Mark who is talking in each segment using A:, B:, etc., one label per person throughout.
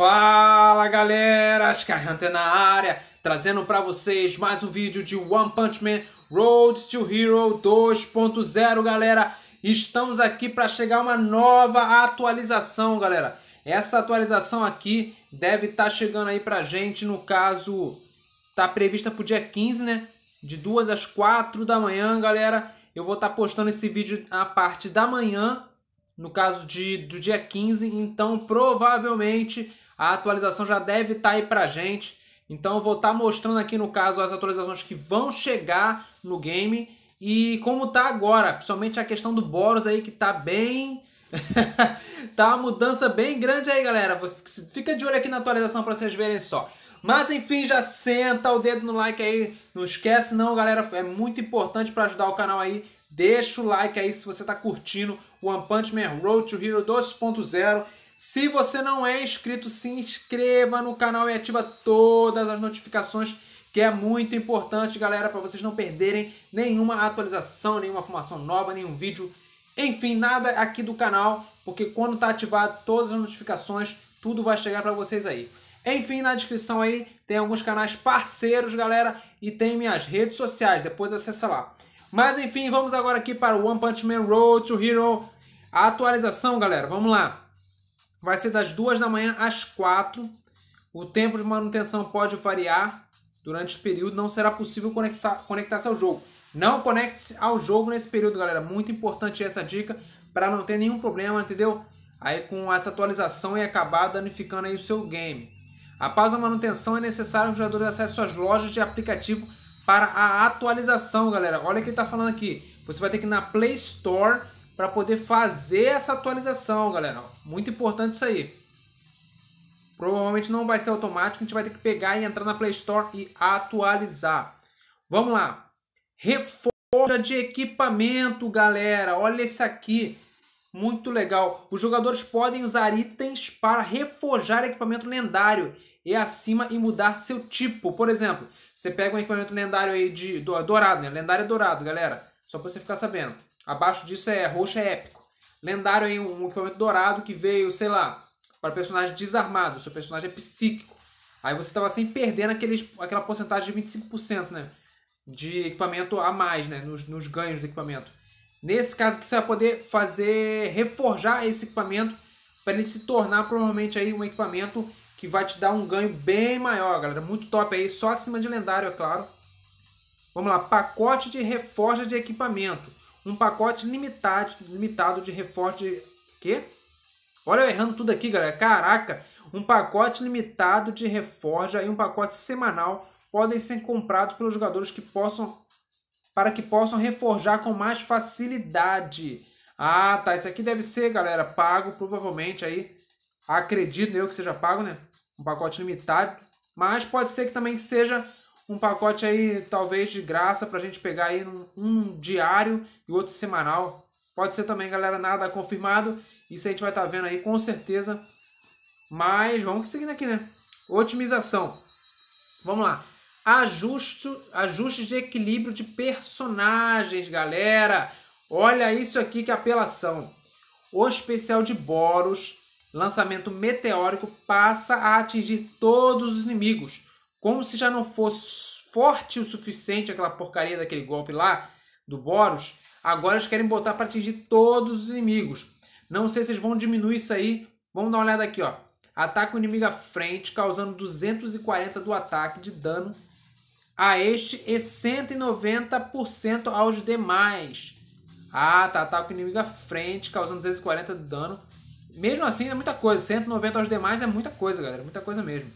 A: Fala galera, Skyhunter é na área, trazendo para vocês mais um vídeo de One Punch Man Road to Hero 2.0, galera. Estamos aqui para chegar uma nova atualização, galera. Essa atualização aqui deve estar tá chegando aí pra gente, no caso, tá prevista pro dia 15, né? De 2 às 4 da manhã, galera. Eu vou estar tá postando esse vídeo a parte da manhã, no caso de, do dia 15, então provavelmente a atualização já deve estar tá aí pra gente. Então eu vou estar tá mostrando aqui no caso as atualizações que vão chegar no game e como tá agora, principalmente a questão do Boros aí que tá bem tá uma mudança bem grande aí, galera. Fica de olho aqui na atualização para vocês verem só. Mas enfim, já senta o dedo no like aí. Não esquece não, galera. É muito importante para ajudar o canal aí. Deixa o like aí se você tá curtindo o One Punch Man Road to Hero 2.0. Se você não é inscrito, se inscreva no canal e ativa todas as notificações, que é muito importante, galera, para vocês não perderem nenhuma atualização, nenhuma formação nova, nenhum vídeo, enfim, nada aqui do canal, porque quando tá ativado todas as notificações, tudo vai chegar para vocês aí. Enfim, na descrição aí tem alguns canais parceiros, galera, e tem minhas redes sociais, depois acessa lá. Mas enfim, vamos agora aqui para o One Punch Man Road to Hero. A atualização, galera, vamos lá vai ser das duas da manhã às quatro. O tempo de manutenção pode variar durante esse período. Não será possível conectar-se ao jogo. Não conecte-se ao jogo nesse período, galera. Muito importante essa dica para não ter nenhum problema, entendeu? Aí com essa atualização e acabar danificando aí o seu game. Após a manutenção, é necessário que os jogadores acessem suas lojas de aplicativo para a atualização, galera. Olha o que ele está falando aqui. Você vai ter que ir na Play Store para poder fazer essa atualização, galera. Muito importante isso aí. Provavelmente não vai ser automático, a gente vai ter que pegar e entrar na Play Store e atualizar. Vamos lá. Reforma de equipamento, galera. Olha esse aqui. Muito legal. Os jogadores podem usar itens para reforjar equipamento lendário e acima e mudar seu tipo. Por exemplo, você pega um equipamento lendário aí de dourado, né? Lendário é dourado, galera. Só para você ficar sabendo. Abaixo disso é roxo é épico. Lendário é um equipamento dourado que veio, sei lá, para personagem desarmado. seu personagem é psíquico. Aí você estava sempre perdendo aquela porcentagem de 25%, né? De equipamento a mais, né? Nos, nos ganhos do equipamento. Nesse caso que você vai poder fazer, reforjar esse equipamento para ele se tornar provavelmente aí um equipamento que vai te dar um ganho bem maior, galera. Muito top aí, só acima de lendário, é claro. Vamos lá, pacote de reforja de equipamento um pacote limitado, limitado de reforço Quê? Olha eu errando tudo aqui, galera. Caraca! Um pacote limitado de reforja e um pacote semanal podem ser comprados pelos jogadores que possam para que possam reforjar com mais facilidade. Ah, tá. Isso aqui deve ser, galera, pago provavelmente aí. Acredito eu que seja pago, né? Um pacote limitado. Mas pode ser que também seja um pacote aí, talvez de graça, para a gente pegar aí um, um, diário e outro semanal. Pode ser também, galera, nada confirmado. Isso a gente vai estar tá vendo aí com certeza. Mas vamos seguindo aqui, né? Otimização. Vamos lá. Ajuste, ajustes de equilíbrio de personagens, galera. Olha isso aqui que apelação. O especial de Boros, lançamento meteórico, passa a atingir todos os inimigos como se já não fosse forte o suficiente aquela porcaria daquele golpe lá do Boros, agora eles querem botar para atingir todos os inimigos. Não sei se eles vão diminuir isso aí. Vamos dar uma olhada aqui, ó. Ataca o inimigo à frente, causando 240 do ataque de dano a este e 190% aos demais. Ah, tá. Ataca o inimigo à frente, causando 240 de dano. Mesmo assim, é muita coisa. 190 aos demais é muita coisa, galera. Muita coisa mesmo.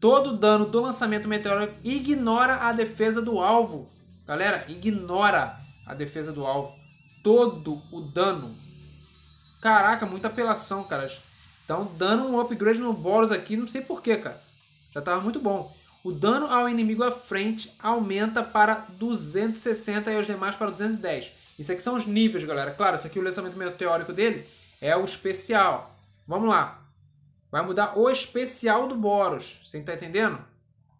A: Todo o dano do lançamento meteórico ignora a defesa do alvo. Galera, ignora a defesa do alvo. Todo o dano. Caraca, muita apelação, cara. Então, dando um upgrade no Boros aqui, não sei porquê, cara. Já tava muito bom. O dano ao inimigo à frente aumenta para 260 e os demais para 210. Isso aqui são os níveis, galera. Claro, isso aqui é o lançamento meteórico dele é o especial. Vamos lá. Vai mudar o especial do Boros. Você tá entendendo?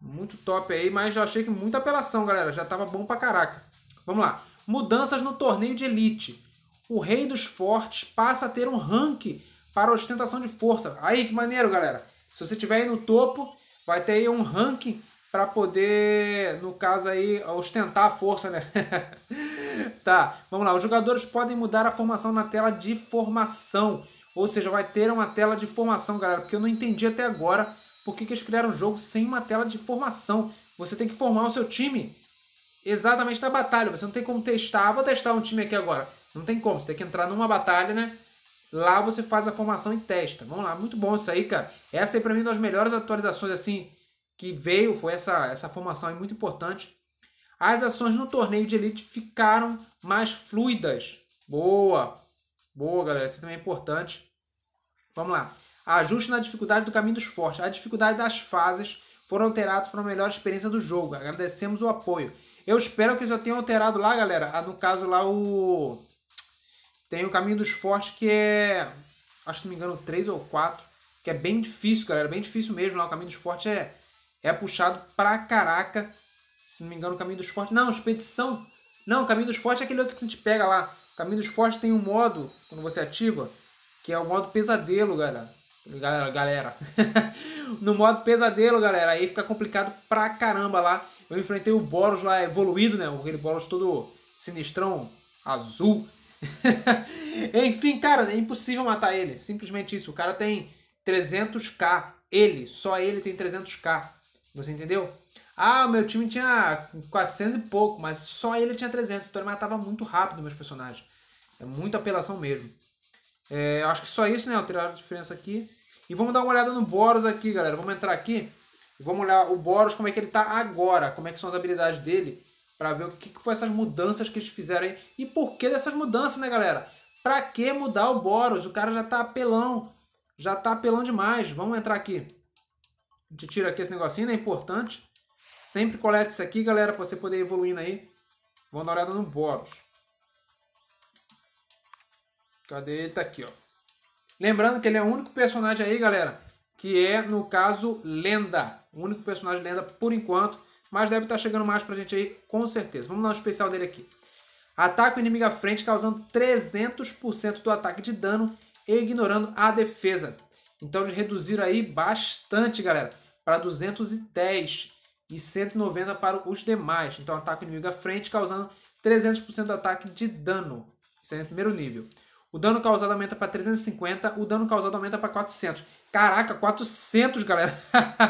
A: Muito top aí, mas eu achei que muita apelação, galera. Já tava bom pra caraca. Vamos lá. Mudanças no torneio de elite. O rei dos fortes passa a ter um rank para ostentação de força. Aí, que maneiro, galera. Se você estiver aí no topo, vai ter aí um ranking para poder, no caso aí, ostentar a força, né? tá, vamos lá. Os jogadores podem mudar a formação na tela de formação. Ou seja, vai ter uma tela de formação, galera, porque eu não entendi até agora por que, que eles criaram um jogo sem uma tela de formação. Você tem que formar o seu time exatamente na batalha. Você não tem como testar. Ah, vou testar um time aqui agora. Não tem como. Você tem que entrar numa batalha, né? Lá você faz a formação e testa. Vamos lá, muito bom isso aí, cara. Essa aí pra mim é uma das melhores atualizações, assim, que veio. Foi essa, essa formação aí muito importante. As ações no torneio de elite ficaram mais fluidas. Boa! Boa, galera. Isso também é importante. Vamos lá. Ajuste na dificuldade do caminho dos fortes. A dificuldade das fases foram alterados para melhor experiência do jogo. Agradecemos o apoio. Eu espero que eles já tenham alterado lá, galera. Ah, no caso lá o... Tem o Caminho dos Fortes que é... Acho que não me engano, 3 ou 4. Que é bem difícil, galera. Bem difícil mesmo lá. O Caminho dos Fortes é, é puxado pra caraca. Se não me engano, o Caminho dos Fortes... Não, Expedição. Não, o Caminho dos Fortes é aquele outro que a gente pega lá. Caminhos Fortes tem um modo, quando você ativa, que é o modo pesadelo, galera. Galera, galera. no modo pesadelo, galera, aí fica complicado pra caramba lá. Eu enfrentei o Boros lá evoluído, né? Aquele Boros todo sinistrão, azul. Enfim, cara, é impossível matar ele. Simplesmente isso. O cara tem 300k. Ele, só ele tem 300k. Você entendeu? Ah, o meu time tinha 400 e pouco, mas só ele tinha 300, então ele matava muito rápido meus personagens. É muita apelação mesmo. É, acho que só isso, né? Alteraram a diferença aqui. E vamos dar uma olhada no Boros aqui, galera. Vamos entrar aqui e vamos olhar o Boros, como é que ele tá agora, como é que são as habilidades dele, para ver o que, que foi essas mudanças que eles fizeram aí. E por que dessas mudanças, né, galera? Pra que mudar o Boros? O cara já tá apelão. Já tá apelão demais. Vamos entrar aqui. A gente tira aqui esse negocinho, né? Importante. Sempre colete isso aqui, galera, para você poder ir evoluindo aí. Vamos dar uma olhada no Boros. Cadê ele? Tá aqui, ó. Lembrando que ele é o único personagem aí, galera, que é, no caso, lenda. O único personagem lenda por enquanto, mas deve estar tá chegando mais pra gente aí, com certeza. Vamos dar um especial dele aqui. Ataca o inimigo à frente, causando 300% do ataque de dano e ignorando a defesa. Então eles reduziram aí bastante, galera, para 210 e 190 para os demais. Então ataca o inimigo à frente, causando 300% de ataque de dano. Isso é no primeiro nível. O dano causado aumenta para 350, o dano causado aumenta para 400. Caraca, 400, galera!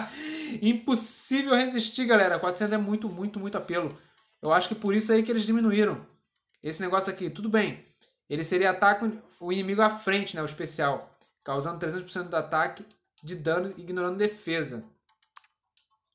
A: Impossível resistir, galera. 400 é muito, muito, muito apelo. Eu acho que por isso aí que eles diminuíram. Esse negócio aqui, tudo bem. Ele seria ataque o inimigo à frente, né? O especial. Causando 300% do ataque de dano, ignorando defesa.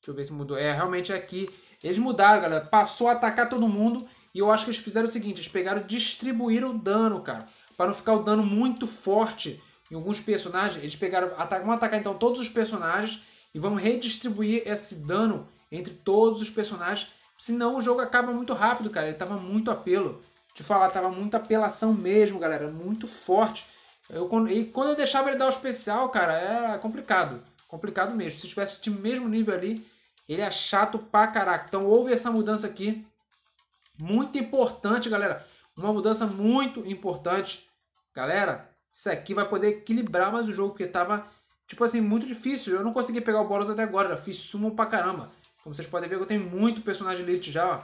A: Deixa eu ver se mudou. É, realmente aqui. É eles mudaram, galera. Passou a atacar todo mundo. E eu acho que eles fizeram o seguinte: eles pegaram e distribuíram dano, cara. Para não ficar o dano muito forte em alguns personagens. Eles pegaram. vamos atacar então todos os personagens. E vão redistribuir esse dano entre todos os personagens. Senão o jogo acaba muito rápido, cara. Ele tava muito apelo. Te falar, tava muita apelação mesmo, galera. Muito forte. Eu, e quando eu deixava ele dar o especial, cara, era é complicado. Complicado mesmo. Se tivesse o mesmo nível ali, ele é chato pra caraca. Então houve essa mudança aqui. Muito importante, galera. Uma mudança muito importante. Galera, isso aqui vai poder equilibrar mais o jogo, porque tava, tipo assim, muito difícil. Eu não consegui pegar o Boros até agora, já fiz sumo pra caramba. Como vocês podem ver, eu tenho muito personagem elite já, ó.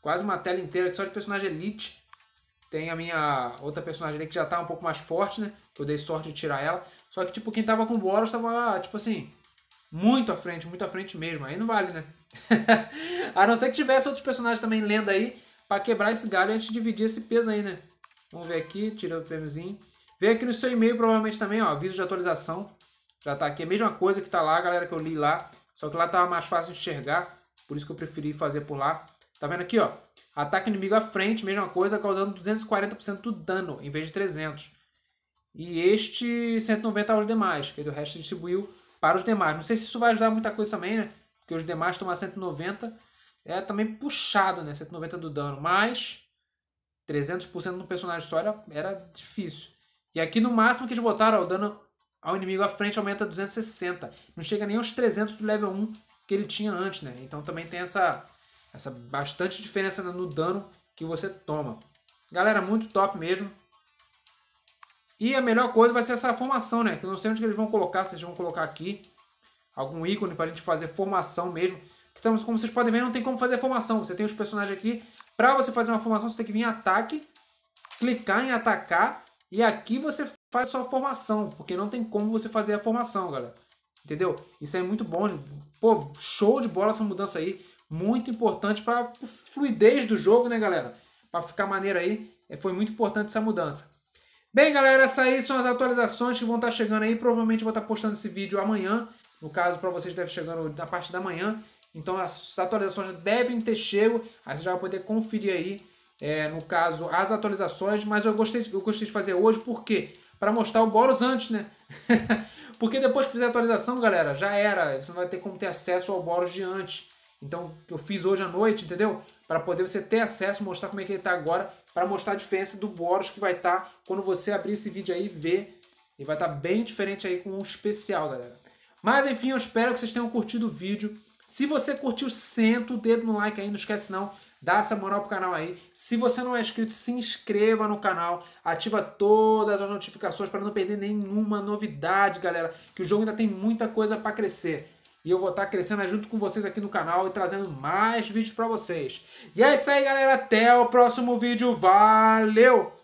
A: Quase uma tela inteira só de personagem elite. Tem a minha outra personagem ali que já tá um pouco mais forte, né? Que eu dei sorte de tirar ela. Só que, tipo, quem tava com o Boros tava, tipo assim, muito à frente, muito à frente mesmo. Aí não vale, né? a não ser que tivesse outros personagens também lenda aí para quebrar esse galho e a gente dividir esse peso aí, né? Vamos ver aqui, tirando o prêmiozinho. Vem aqui no seu e-mail, provavelmente também, ó, aviso de atualização. Já tá aqui. A mesma coisa que tá lá, galera, que eu li lá. Só que lá tava mais fácil de enxergar. Por isso que eu preferi fazer por lá. Tá vendo aqui, ó? Ataque inimigo à frente, mesma coisa, causando 240% do dano, em vez de 300. E este 190 aos demais, que o resto distribuiu para os demais. Não sei se isso vai ajudar muita coisa também, né? Porque os demais tomar 190 é também puxado, né? 190 do dano, mas 300% no personagem só era, era difícil. E aqui no máximo que eles botaram, ó, o dano ao inimigo à frente aumenta 260. Não chega nem aos 300 do level 1 que ele tinha antes, né? Então também tem essa, essa bastante diferença né, no dano que você toma. Galera, muito top mesmo. E a melhor coisa vai ser essa formação, né? Que eu não sei onde eles vão colocar, se eles vão colocar aqui algum ícone para a gente fazer formação mesmo. Então, como vocês podem ver, não tem como fazer formação. Você tem os personagens aqui. Para você fazer uma formação, você tem que vir em ataque, clicar em atacar e aqui você faz sua formação, porque não tem como você fazer a formação, galera. Entendeu? Isso é muito bom. Pô, show de bola essa mudança aí. Muito importante para fluidez do jogo, né, galera? Para ficar maneiro aí, é, foi muito importante essa mudança. Bem, galera, essas aí são as atualizações que vão estar tá chegando aí. Provavelmente vou estar tá postando esse vídeo amanhã. No caso, para vocês deve chegando na parte da manhã. Então as atualizações devem ter chego. Aí você já vai poder conferir aí, é, no caso, as atualizações. Mas eu gostei, eu gostei de fazer hoje porque para mostrar o Boros antes, né? porque depois que fizer a atualização, galera, já era. Você não vai ter como ter acesso ao Boros de antes. Então eu fiz hoje à noite, entendeu? Para poder você ter acesso, mostrar como é que ele está agora para mostrar a diferença do Boros que vai estar tá, quando você abrir esse vídeo aí ver. E vai estar tá bem diferente aí com um especial, galera. Mas enfim, eu espero que vocês tenham curtido o vídeo. Se você curtiu, senta o dedo no like aí, não esquece não. Dá essa moral pro canal aí. Se você não é inscrito, se inscreva no canal. Ativa todas as notificações para não perder nenhuma novidade, galera. Que o jogo ainda tem muita coisa para crescer. E eu vou estar crescendo né, junto com vocês aqui no canal e trazendo mais vídeos para vocês. E é isso aí, galera. Até o próximo vídeo. Valeu!